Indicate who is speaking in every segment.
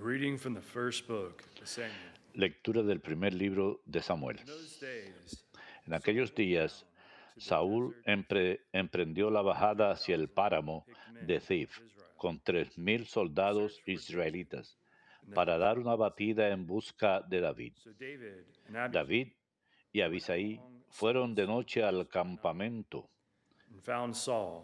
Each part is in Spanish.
Speaker 1: Reading from the first book,
Speaker 2: Lectura del primer libro de Samuel. En aquellos días, Saúl emprendió la bajada hacia el páramo de Zif con tres mil soldados israelitas para dar una batida en busca de David. David y Abisai fueron de noche al campamento.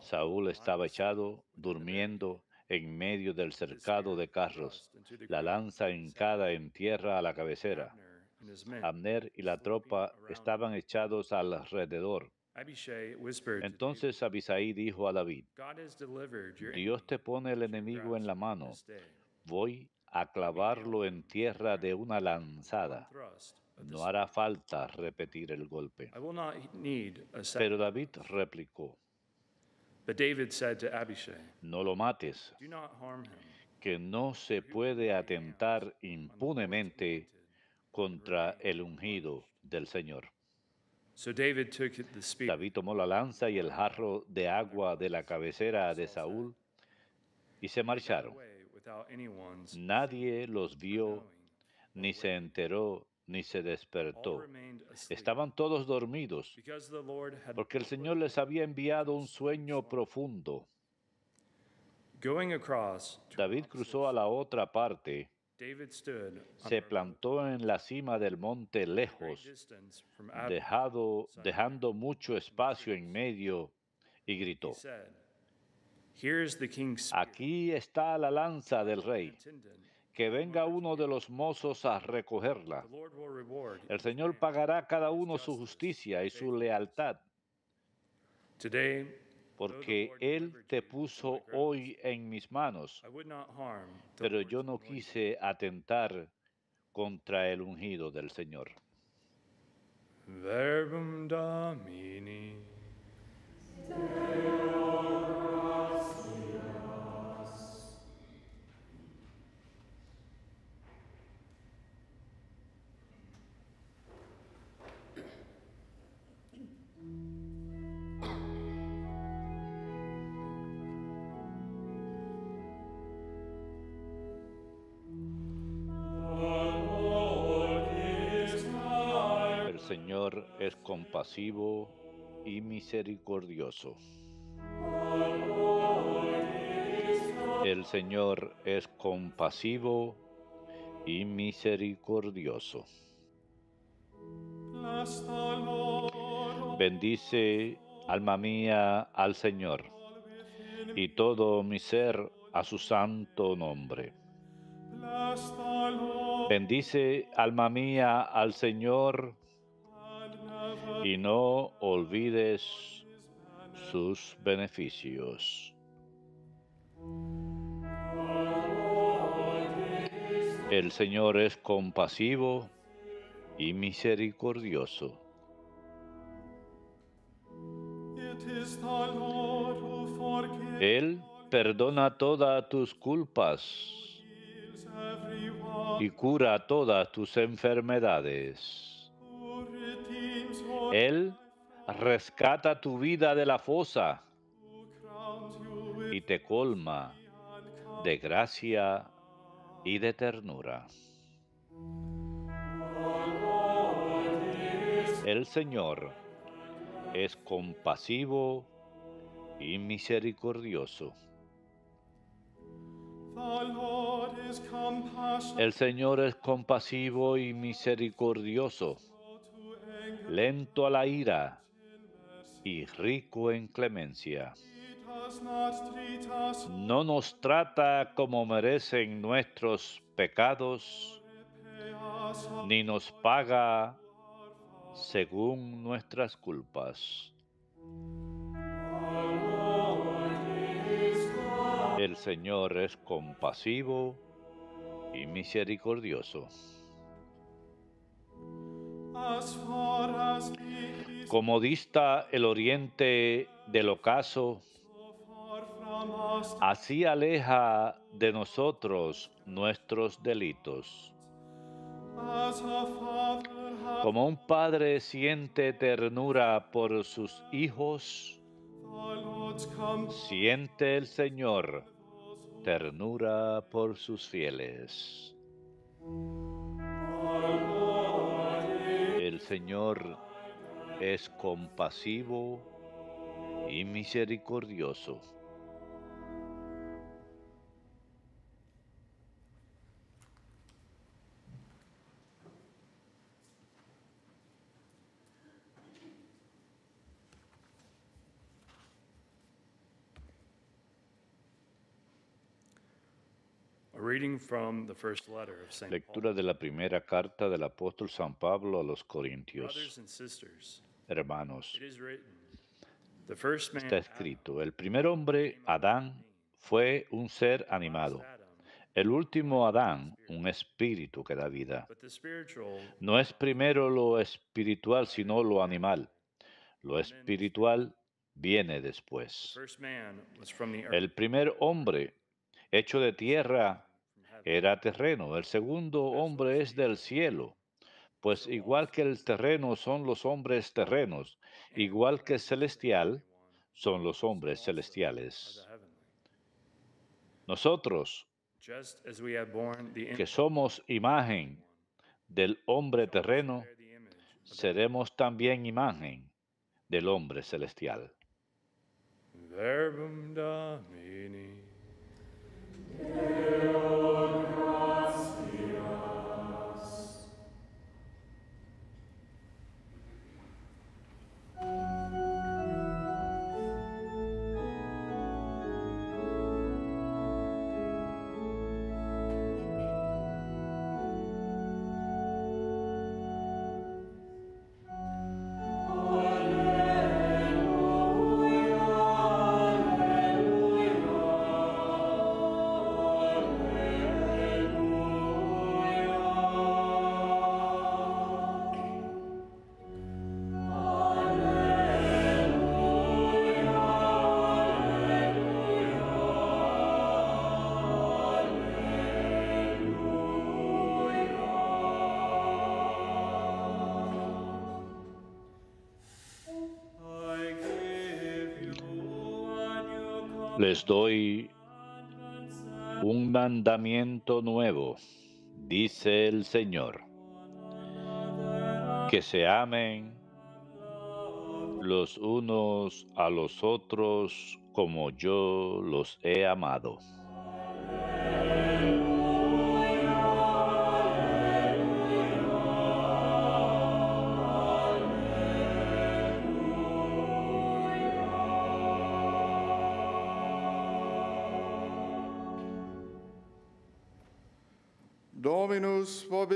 Speaker 2: Saúl estaba echado, durmiendo, en medio del cercado de carros, la lanza hincada en tierra a la cabecera. Abner y la tropa estaban echados alrededor. Entonces Abisai dijo a David, Dios te pone el enemigo en la mano, voy a clavarlo en tierra de una lanzada. No hará falta repetir el golpe. Pero David replicó, But David said to Abishai, no lo mates, que no se puede atentar impunemente contra el ungido del Señor. David tomó la lanza y el jarro de agua de la cabecera de Saúl y se marcharon. Nadie los vio ni se enteró ni se despertó. Estaban todos dormidos porque el Señor les había enviado un sueño profundo. David cruzó a la otra parte, se plantó en la cima del monte lejos, dejando mucho espacio en medio, y gritó, aquí está la lanza del rey que venga uno de los mozos a recogerla. El Señor pagará a cada uno su justicia y su lealtad, porque Él te puso hoy en mis manos, pero yo no quise atentar contra el ungido del Señor. Señor es compasivo y misericordioso. El Señor es compasivo y misericordioso. Bendice, alma mía, al Señor, y todo mi ser a su santo nombre. Bendice, alma mía, al Señor, y no olvides sus beneficios. El Señor es compasivo y misericordioso. Él perdona todas tus culpas y cura todas tus enfermedades. Él rescata tu vida de la fosa y te colma de gracia y de ternura. El Señor es compasivo y misericordioso. El Señor es compasivo y misericordioso lento a la ira y rico en clemencia. No nos trata como merecen nuestros pecados, ni nos paga según nuestras culpas. El Señor es compasivo y misericordioso. Como dista el oriente del ocaso, así aleja de nosotros nuestros delitos. Como un padre siente ternura por sus hijos, siente el Señor ternura por sus fieles. El Señor es compasivo y misericordioso. Lectura de la primera carta del apóstol San Pablo a los Corintios. Hermanos, está escrito, el primer hombre, Adán, fue un ser animado. El último Adán, un espíritu que da vida. No es primero lo espiritual, sino lo animal. Lo espiritual viene después. El primer hombre, hecho de tierra, era terreno, el segundo hombre es del cielo. Pues igual que el terreno son los hombres terrenos, igual que celestial son los hombres celestiales. Nosotros, que somos imagen del hombre terreno, seremos también imagen del hombre celestial. Les doy un mandamiento nuevo, dice el Señor, que se amen los unos a los otros como yo los he amado.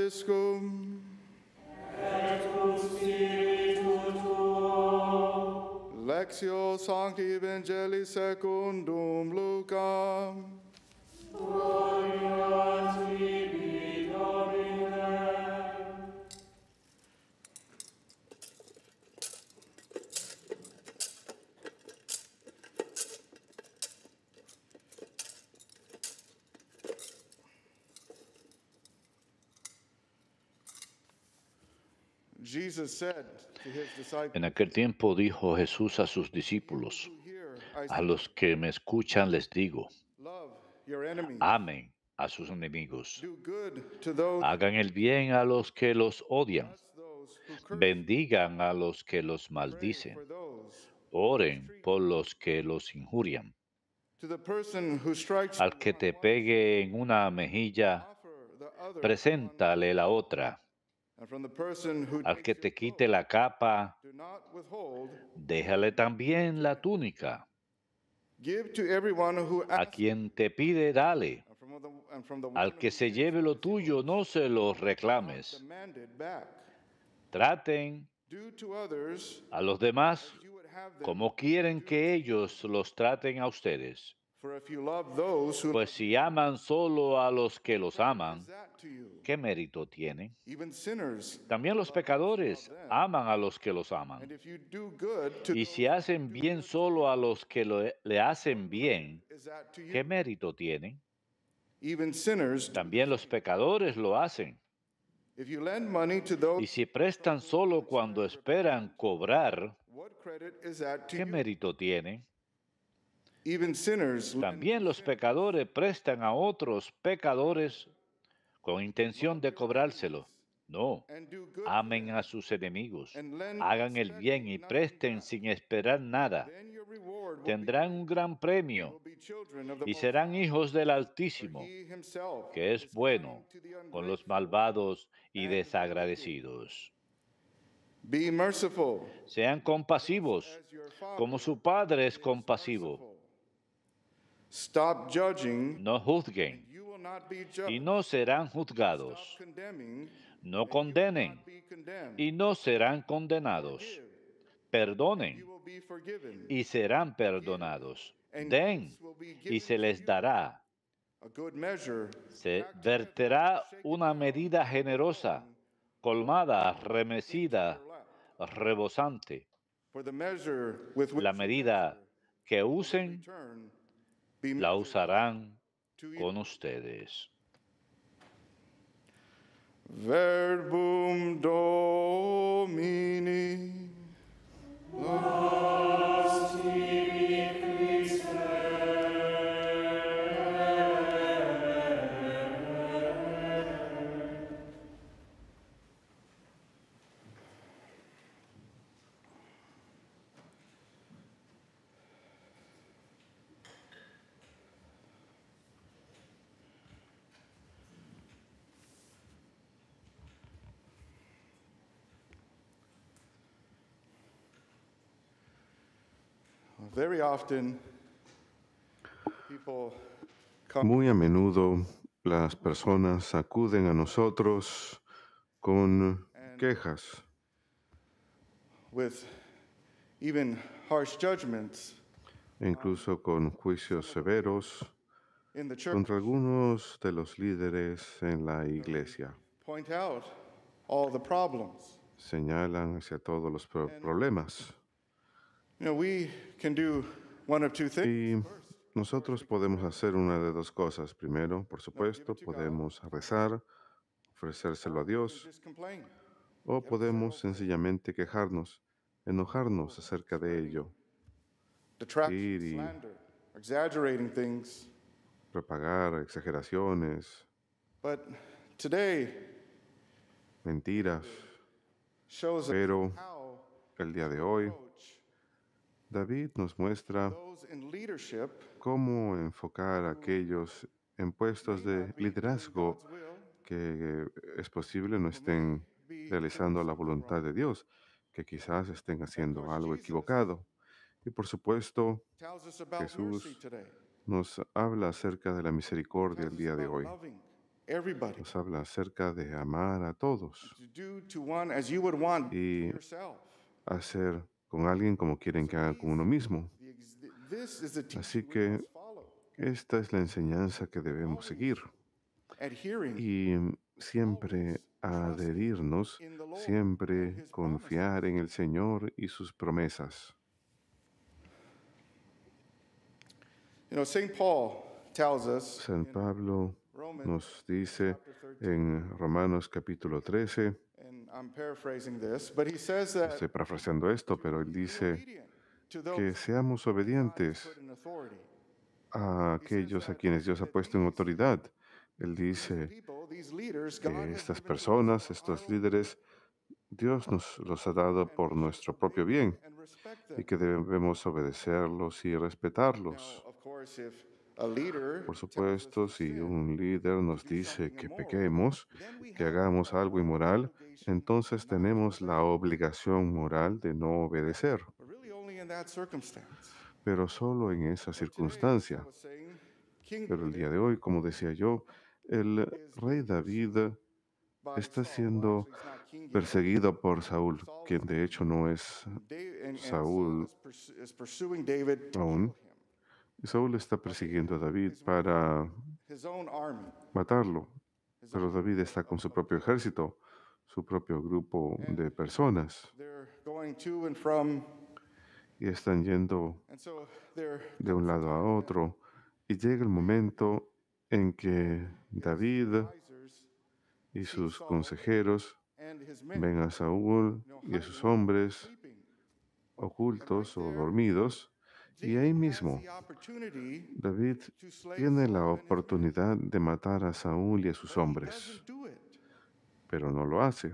Speaker 3: Lexio Lectio Sancti Evangelii Secundum Lucam. En
Speaker 2: aquel tiempo dijo Jesús a sus discípulos, a los que me escuchan les digo, amen a sus enemigos, hagan el bien a los que los odian, bendigan a los que los maldicen, oren por los que los injurian. Al que te pegue en una mejilla, preséntale la otra. Al que te quite la capa, déjale también la túnica. A quien te pide, dale. Al que se lleve lo tuyo, no se lo reclames. Traten a los demás como quieren que ellos los traten a ustedes. Pues si aman solo a los que los aman, ¿qué mérito tienen? También los pecadores aman a los que los aman. Y si hacen bien solo a los que e, le hacen bien, ¿qué mérito tienen? También los pecadores lo hacen. Y si prestan solo cuando esperan cobrar, ¿qué mérito tienen? También los pecadores prestan a otros pecadores con intención de cobrárselo. No, amen a sus enemigos, hagan el bien y presten sin esperar nada. Tendrán un gran premio y serán hijos del Altísimo, que es bueno con los malvados y desagradecidos. Sean compasivos, como su Padre es compasivo no juzguen y no serán juzgados. No condenen y no serán condenados. Perdonen y serán perdonados. Den y se les dará. Se verterá una medida generosa, colmada, remecida, rebosante. La medida que usen la usarán con ustedes. Verbum
Speaker 3: Domini.
Speaker 1: Muy a menudo las personas acuden a nosotros con quejas,
Speaker 3: um,
Speaker 1: incluso con juicios severos contra algunos de los líderes en la iglesia. Señalan hacia todos los problemas. Y nosotros podemos hacer una de dos cosas. Primero, por supuesto, podemos rezar, ofrecérselo a Dios, o podemos sencillamente quejarnos, enojarnos acerca de ello, ir y propagar exageraciones, mentiras. Pero el día de hoy David nos muestra cómo enfocar a aquellos en puestos de liderazgo que es posible no estén realizando la voluntad de Dios, que quizás estén haciendo algo equivocado. Y por supuesto, Jesús nos habla acerca de la misericordia el día de hoy. Nos habla acerca de amar a todos y hacer con alguien como quieren que haga con uno mismo. Así que esta es la enseñanza que debemos seguir. Y siempre adherirnos, siempre confiar en el Señor y sus promesas. San Pablo nos dice en Romanos capítulo 13, Estoy parafraseando esto, pero él dice que seamos obedientes a aquellos a quienes Dios ha puesto en autoridad. Él dice que estas personas, estos líderes, Dios nos los ha dado por nuestro propio bien y que debemos obedecerlos y respetarlos. Por supuesto, si un líder nos dice que pequemos, que hagamos algo inmoral, entonces tenemos la obligación moral de no obedecer. Pero solo en esa circunstancia. Pero el día de hoy, como decía yo, el rey David está siendo perseguido por Saúl, quien de hecho no es Saúl aún. Saúl está persiguiendo a David para matarlo, pero David está con su propio ejército, su propio grupo de personas. Y están yendo de un lado a otro. Y llega el momento en que David y sus consejeros ven a Saúl y a sus hombres ocultos o dormidos y ahí mismo, David tiene la oportunidad de matar a Saúl y a sus hombres, pero no lo hace.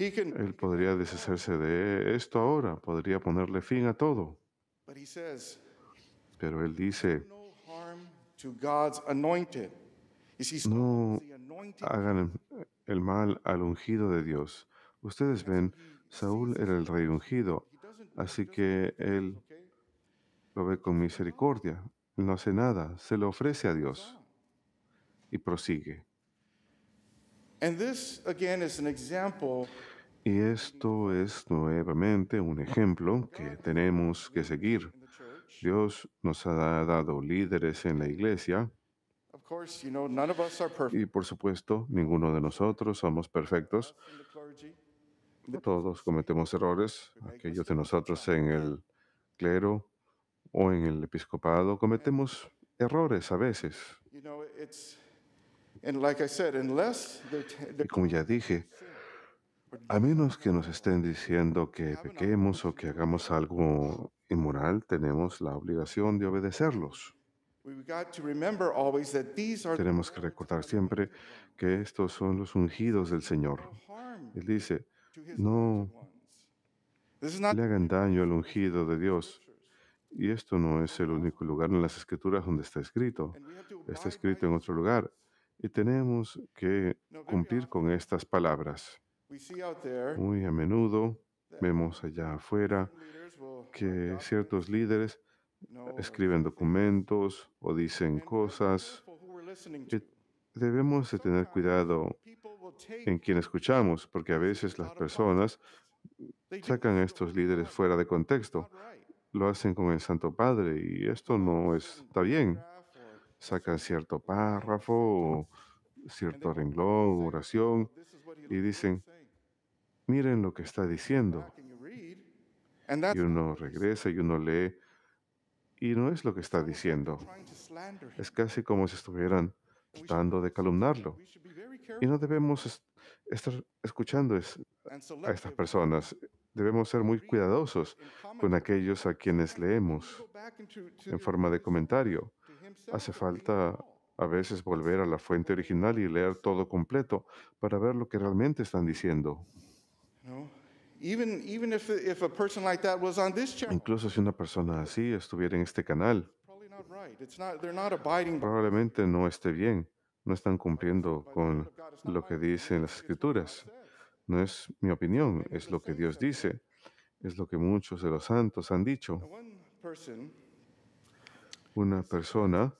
Speaker 1: Él podría deshacerse de esto ahora, podría ponerle fin a todo. Pero él dice, no hagan el mal al ungido de Dios. Ustedes ven, Saúl era el rey ungido, Así que él lo ve con misericordia. no hace nada, se lo ofrece a Dios y prosigue. Y esto es nuevamente un ejemplo que tenemos que seguir. Dios nos ha dado líderes en la iglesia. Y por supuesto, ninguno de nosotros somos perfectos. Todos cometemos errores, aquellos de nosotros en el clero o en el episcopado, cometemos errores a veces. Y como ya dije, a menos que nos estén diciendo que pequemos o que hagamos algo inmoral, tenemos la obligación de obedecerlos. Tenemos que recordar siempre que estos son los ungidos del Señor. Él dice, no le hagan daño al ungido de Dios. Y esto no es el único lugar en las escrituras donde está escrito. Está escrito en otro lugar. Y tenemos que cumplir con estas palabras. Muy a menudo vemos allá afuera que ciertos líderes escriben documentos o dicen cosas. debemos tener cuidado en quien escuchamos, porque a veces las personas sacan a estos líderes fuera de contexto. Lo hacen con el Santo Padre y esto no está bien. Sacan cierto párrafo, cierto renglón, oración y dicen, miren lo que está diciendo. Y uno regresa y uno lee y no es lo que está diciendo. Es casi como si estuvieran tratando de calumnarlo. Y no debemos estar escuchando a estas personas. Debemos ser muy cuidadosos con aquellos a quienes leemos en forma de comentario. Hace falta a veces volver a la fuente original y leer todo completo para ver lo que realmente están diciendo. Incluso si una persona así estuviera en este canal, probablemente no esté bien no están cumpliendo con lo que dicen las escrituras. No es mi opinión, es lo que Dios dice, es lo que muchos de los santos han dicho. Una persona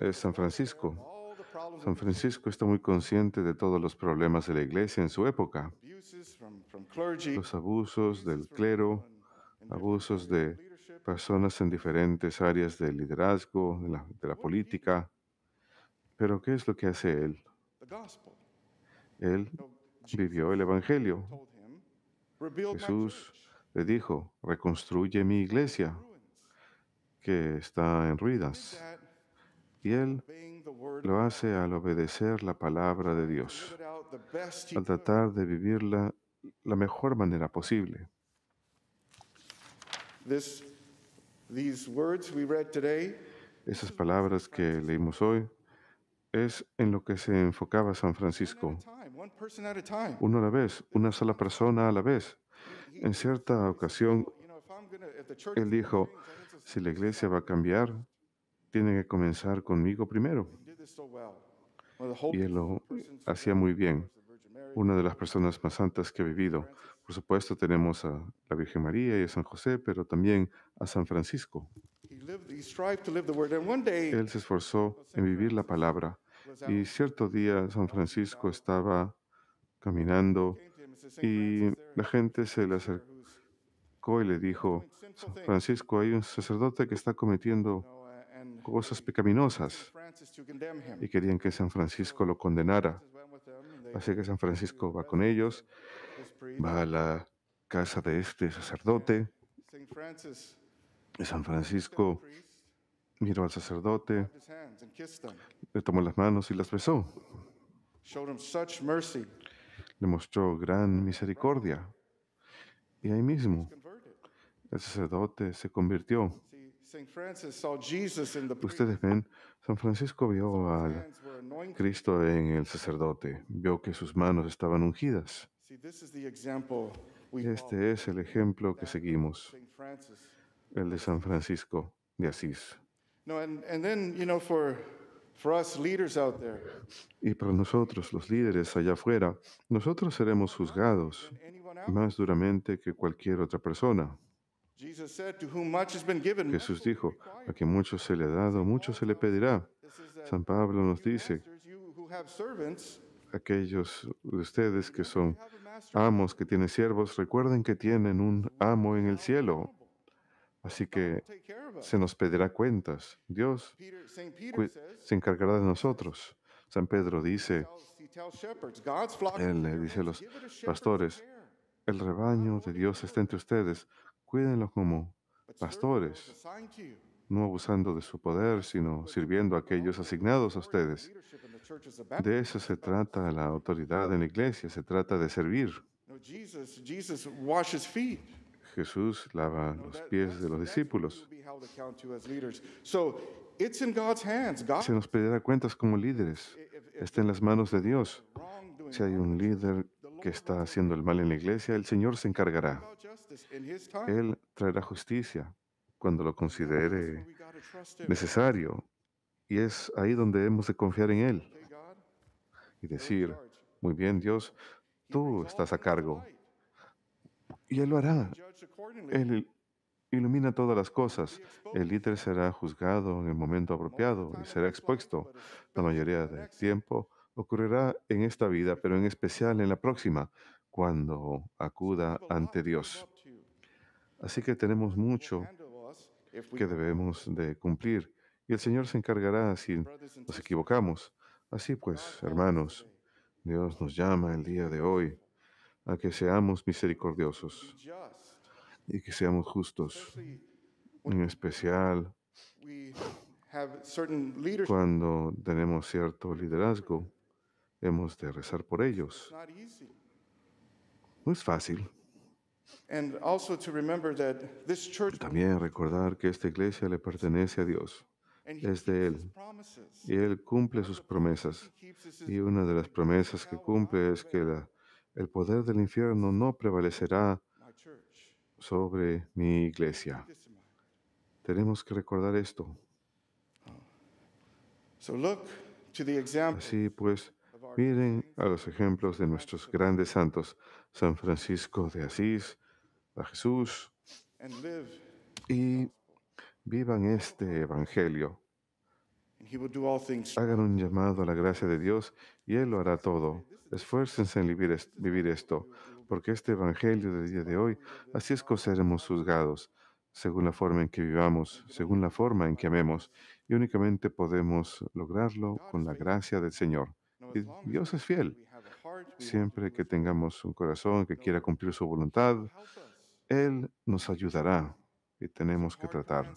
Speaker 1: es San Francisco. San Francisco está muy consciente de todos los problemas de la iglesia en su época. Los abusos del clero, abusos de personas en diferentes áreas del liderazgo, de la, de la política. Pero ¿qué es lo que hace él? Él vivió el Evangelio. Jesús le dijo, reconstruye mi iglesia que está en ruinas. Y él lo hace al obedecer la palabra de Dios, al tratar de vivirla la mejor manera posible. Esas palabras que leímos hoy es en lo que se enfocaba San Francisco. Uno a la vez, una sola persona a la vez. En cierta ocasión, él dijo, si la iglesia va a cambiar, tiene que comenzar conmigo primero.
Speaker 3: Y él lo hacía
Speaker 1: muy bien. Una de las personas más santas que he vivido. Por supuesto, tenemos a la Virgen María y a San José, pero también a San Francisco.
Speaker 3: Él
Speaker 1: se esforzó en vivir la palabra. Y cierto día San Francisco estaba caminando y la gente se le acercó y le dijo, San Francisco, hay un sacerdote que está cometiendo cosas pecaminosas y querían que San Francisco lo condenara. Así que San Francisco va con ellos, va a la casa de este sacerdote. San Francisco miró al sacerdote, le tomó las manos y las besó. Le mostró gran misericordia. Y ahí mismo el sacerdote se convirtió. Ustedes ven, San Francisco vio a Cristo en el sacerdote, vio que sus manos estaban ungidas. Este es el ejemplo que seguimos, el de San Francisco de Asís y para nosotros, los líderes allá afuera, nosotros seremos juzgados más duramente que cualquier otra persona.
Speaker 3: Jesús
Speaker 1: dijo, a quien mucho se le ha dado, mucho se le pedirá. San Pablo nos dice, aquellos de ustedes que son amos, que tienen siervos, recuerden que tienen un amo en el cielo. Así que se nos pedirá cuentas. Dios se encargará de nosotros. San Pedro dice,
Speaker 3: él le dice a los pastores,
Speaker 1: el rebaño de Dios está entre ustedes, cuídenlo como pastores, no abusando de su poder, sino sirviendo a aquellos asignados a ustedes. De eso se trata la autoridad en la iglesia, se trata de servir. Jesús lava los pies de los discípulos.
Speaker 3: Se
Speaker 1: nos pedirá cuentas como líderes. Está en las manos de Dios. Si hay un líder que está haciendo el mal en la iglesia, el Señor se encargará. Él traerá justicia cuando lo considere necesario. Y es ahí donde hemos de confiar en Él y decir, muy bien Dios, tú estás a cargo. Y Él lo hará. Él ilumina todas las cosas. El líder será juzgado en el momento apropiado y será expuesto. La mayoría del tiempo ocurrirá en esta vida, pero en especial en la próxima, cuando acuda ante Dios. Así que tenemos mucho que debemos de cumplir y el Señor se encargará si nos equivocamos. Así pues, hermanos, Dios nos llama el día de hoy a que seamos misericordiosos y que seamos justos, en especial cuando tenemos cierto liderazgo, hemos de rezar por ellos. No es fácil. También recordar que esta iglesia le pertenece a Dios, es de Él, y Él cumple sus promesas. Y una de las promesas que cumple es que el poder del infierno no prevalecerá sobre mi iglesia. Tenemos que recordar esto. Así pues, miren a los ejemplos de nuestros grandes santos, San Francisco de Asís, a Jesús, y vivan este Evangelio. Hagan un llamado a la gracia de Dios y Él lo hará todo. Esfuércense en vivir, esto porque este Evangelio del día de hoy, así es que seremos juzgados, según la forma en que vivamos, según la forma en que amemos, y únicamente podemos lograrlo con la gracia del Señor. Y Dios es fiel. Siempre que tengamos un corazón que quiera cumplir su voluntad, Él nos ayudará y tenemos que tratar.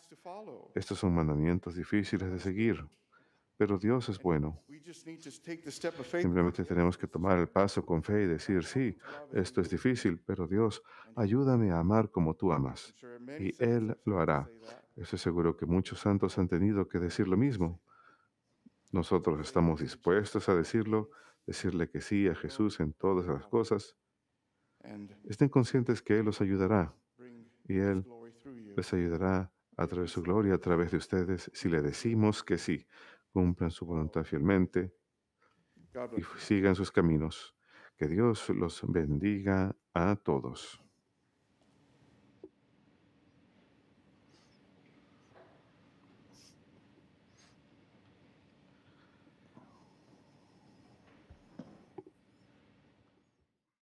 Speaker 1: Estos son mandamientos difíciles de seguir, pero Dios es bueno. Simplemente tenemos que tomar el paso con fe y decir, sí, esto es difícil, pero Dios, ayúdame a amar como tú amas. Y Él lo hará. Estoy seguro que muchos santos han tenido que decir lo mismo. Nosotros estamos dispuestos a decirlo, decirle que sí a Jesús en todas las cosas. Estén conscientes que Él los ayudará y Él les ayudará a través de su gloria, a través de ustedes, si le decimos que sí cumplan su voluntad fielmente y sigan sus caminos. Que Dios los bendiga a todos.